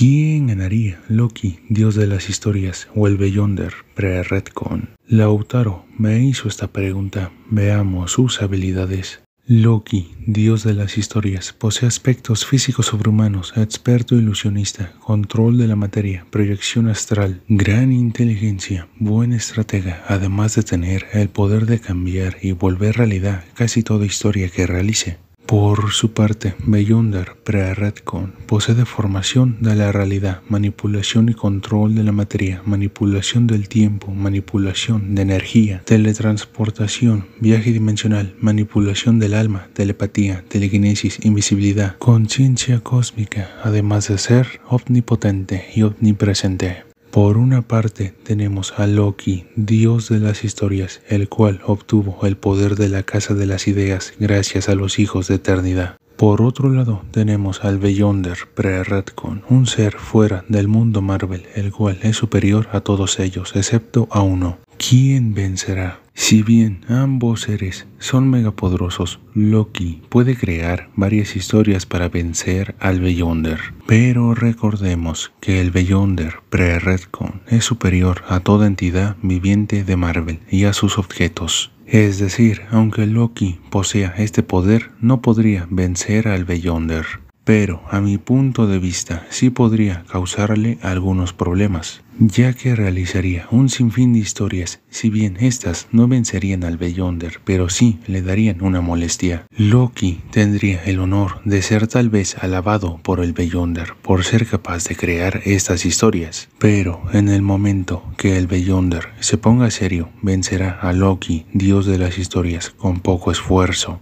¿Quién ganaría? Loki, dios de las historias, o el Beyonder, pre-Redcon. Lautaro me hizo esta pregunta. Veamos sus habilidades. Loki, dios de las historias, posee aspectos físicos sobrehumanos, experto ilusionista, control de la materia, proyección astral, gran inteligencia, buen estratega, además de tener el poder de cambiar y volver realidad casi toda historia que realice. Por su parte, Beyonder Pre-Redcon posee deformación de la realidad, manipulación y control de la materia, manipulación del tiempo, manipulación de energía, teletransportación, viaje dimensional, manipulación del alma, telepatía, telequinesis, invisibilidad, conciencia cósmica, además de ser omnipotente y omnipresente. Por una parte tenemos a Loki, dios de las historias, el cual obtuvo el poder de la Casa de las Ideas gracias a los hijos de Eternidad. Por otro lado tenemos al Beyonder Pre-Ratcon, un ser fuera del mundo Marvel, el cual es superior a todos ellos excepto a uno. ¿Quién vencerá? Si bien ambos seres son megapoderosos, Loki puede crear varias historias para vencer al Beyonder. Pero recordemos que el Beyonder pre-Redcon es superior a toda entidad viviente de Marvel y a sus objetos. Es decir, aunque Loki posea este poder, no podría vencer al Beyonder pero a mi punto de vista sí podría causarle algunos problemas, ya que realizaría un sinfín de historias, si bien estas no vencerían al Beyonder, pero sí le darían una molestia. Loki tendría el honor de ser tal vez alabado por el Beyonder por ser capaz de crear estas historias, pero en el momento que el Beyonder se ponga serio, vencerá a Loki, dios de las historias, con poco esfuerzo.